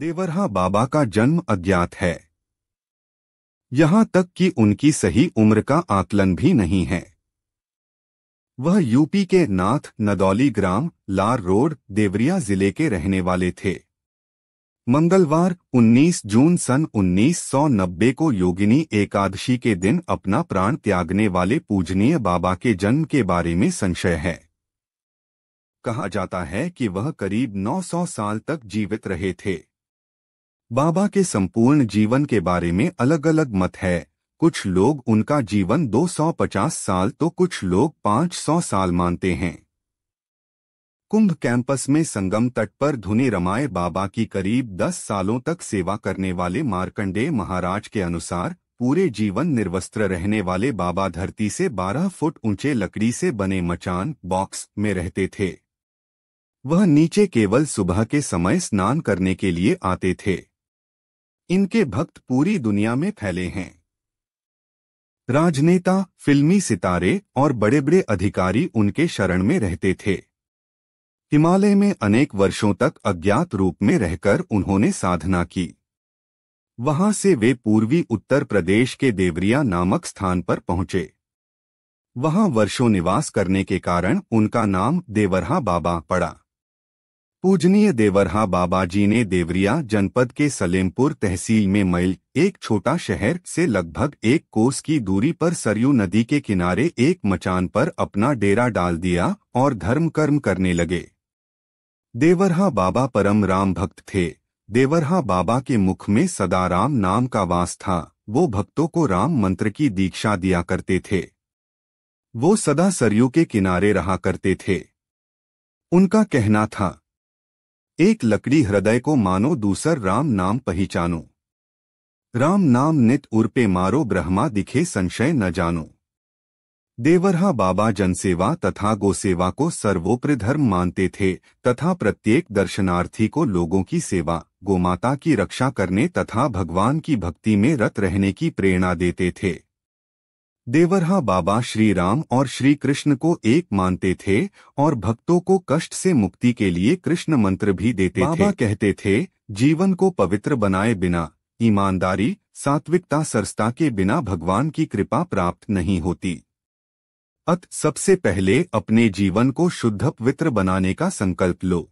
देवरहा बाबा का जन्म अज्ञात है यहां तक कि उनकी सही उम्र का आकलन भी नहीं है वह यूपी के नाथ नदौली ग्राम लार रोड देवरिया जिले के रहने वाले थे मंगलवार 19 जून सन 1990 को योगिनी एकादशी के दिन अपना प्राण त्यागने वाले पूजनीय बाबा के जन्म के बारे में संशय है कहा जाता है कि वह करीब 900 साल तक जीवित रहे थे बाबा के संपूर्ण जीवन के बारे में अलग अलग मत है कुछ लोग उनका जीवन 250 साल तो कुछ लोग 500 साल मानते हैं कुंभ कैंपस में संगम तट पर धुने रमाए बाबा की करीब 10 सालों तक सेवा करने वाले मार्कंडेय महाराज के अनुसार पूरे जीवन निर्वस्त्र रहने वाले बाबा धरती से 12 फुट ऊंचे लकड़ी से बने मचान बॉक्स में रहते थे वह नीचे केवल सुबह के समय स्नान करने के लिए आते थे इनके भक्त पूरी दुनिया में फैले हैं राजनेता फिल्मी सितारे और बड़े बड़े अधिकारी उनके शरण में रहते थे हिमालय में अनेक वर्षों तक अज्ञात रूप में रहकर उन्होंने साधना की वहां से वे पूर्वी उत्तर प्रदेश के देवरिया नामक स्थान पर पहुंचे वहां वर्षों निवास करने के कारण उनका नाम देवरहा बाबा पड़ा पूजनीय देवरहा बाबा जी ने देवरिया जनपद के सलेमपुर तहसील में मैल एक छोटा शहर से लगभग एक कोस की दूरी पर सरयू नदी के किनारे एक मचान पर अपना डेरा डाल दिया और धर्म कर्म करने लगे देवरहा बाबा परम राम भक्त थे देवरहा बाबा के मुख में सदा राम नाम का वास था वो भक्तों को राम मंत्र की दीक्षा दिया करते थे वो सदा सरयू के किनारे रहा करते थे उनका कहना था एक लकड़ी हृदय को मानो दूसर राम नाम पहचानो राम नाम नित उर्पे मारो ब्रह्मा दिखे संशय न जानो देवरहा बाबा जनसेवा तथा गोसेवा को सर्वोपरि धर्म मानते थे तथा प्रत्येक दर्शनार्थी को लोगों की सेवा गोमाता की रक्षा करने तथा भगवान की भक्ति में रत रहने की प्रेरणा देते थे देवरहा बाबा श्री राम और श्री कृष्ण को एक मानते थे और भक्तों को कष्ट से मुक्ति के लिए कृष्ण मंत्र भी देते बाबा थे बाबा कहते थे जीवन को पवित्र बनाए बिना ईमानदारी सात्विकता सरसता के बिना भगवान की कृपा प्राप्त नहीं होती अत सबसे पहले अपने जीवन को शुद्ध पवित्र बनाने का संकल्प लो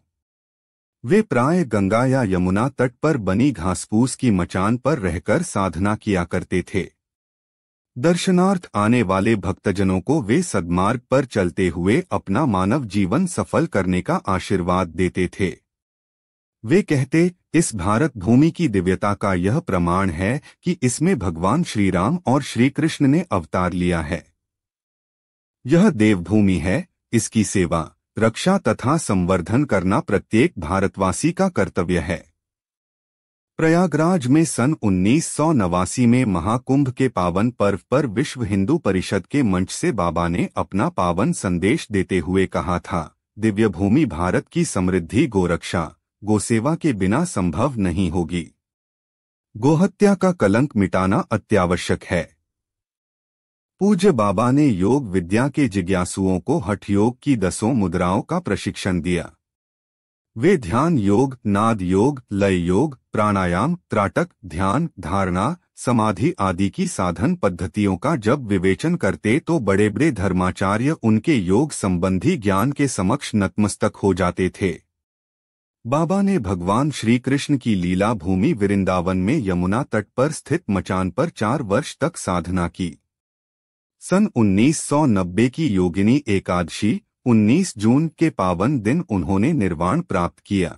वे प्राय गंगा या यमुना तट पर बनी घासपूस की मचान पर रहकर साधना किया करते थे दर्शनार्थ आने वाले भक्तजनों को वे सदमार्ग पर चलते हुए अपना मानव जीवन सफल करने का आशीर्वाद देते थे वे कहते इस भारत भूमि की दिव्यता का यह प्रमाण है कि इसमें भगवान श्री राम और श्री कृष्ण ने अवतार लिया है यह देवभूमि है इसकी सेवा रक्षा तथा संवर्धन करना प्रत्येक भारतवासी का कर्तव्य है प्रयागराज में सन उन्नीस में महाकुंभ के पावन पर्व पर विश्व हिंदू परिषद के मंच से बाबा ने अपना पावन संदेश देते हुए कहा था दिव्य भूमि भारत की समृद्धि गोरक्षा गोसेवा के बिना संभव नहीं होगी गोहत्या का कलंक मिटाना अत्यावश्यक है पूज्य बाबा ने योग विद्या के जिज्ञासुओं को हठयोग की दसों मुद्राओं का प्रशिक्षण दिया वे ध्यान योग नाद योग लय योग प्राणायाम त्राटक ध्यान धारणा समाधि आदि की साधन पद्धतियों का जब विवेचन करते तो बड़े बड़े धर्माचार्य उनके योग संबंधी ज्ञान के समक्ष नतमस्तक हो जाते थे बाबा ने भगवान श्री कृष्ण की लीला भूमि वृंदावन में यमुना तट पर स्थित मचान पर चार वर्ष तक साधना की सन 1990 की योगिनी एकादशी 19 जून के पावन दिन उन्होंने निर्वाण प्राप्त किया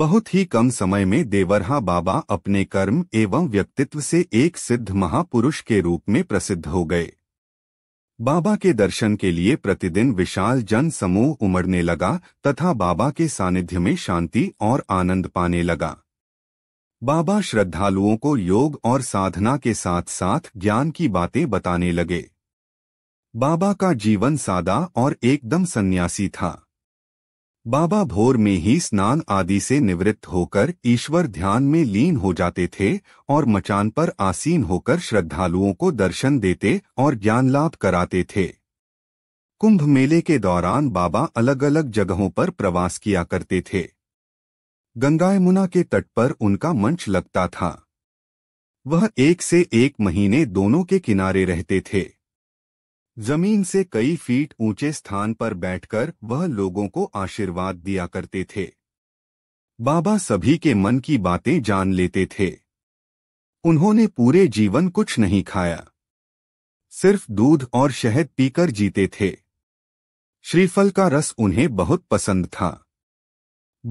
बहुत ही कम समय में देवरहा बाबा अपने कर्म एवं व्यक्तित्व से एक सिद्ध महापुरुष के रूप में प्रसिद्ध हो गए बाबा के दर्शन के लिए प्रतिदिन विशाल जन समूह उमड़ने लगा तथा बाबा के सानिध्य में शांति और आनंद पाने लगा बाबा श्रद्धालुओं को योग और साधना के साथ साथ ज्ञान की बातें बताने लगे बाबा का जीवन सादा और एकदम सन्यासी था बाबा भोर में ही स्नान आदि से निवृत्त होकर ईश्वर ध्यान में लीन हो जाते थे और मचान पर आसीन होकर श्रद्धालुओं को दर्शन देते और ज्ञान लाभ कराते थे कुंभ मेले के दौरान बाबा अलग अलग जगहों पर प्रवास किया करते थे गंगा यमुना के तट पर उनका मंच लगता था वह एक से एक महीने दोनों के किनारे रहते थे जमीन से कई फीट ऊंचे स्थान पर बैठकर वह लोगों को आशीर्वाद दिया करते थे बाबा सभी के मन की बातें जान लेते थे उन्होंने पूरे जीवन कुछ नहीं खाया सिर्फ दूध और शहद पीकर जीते थे श्रीफल का रस उन्हें बहुत पसंद था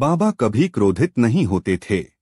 बाबा कभी क्रोधित नहीं होते थे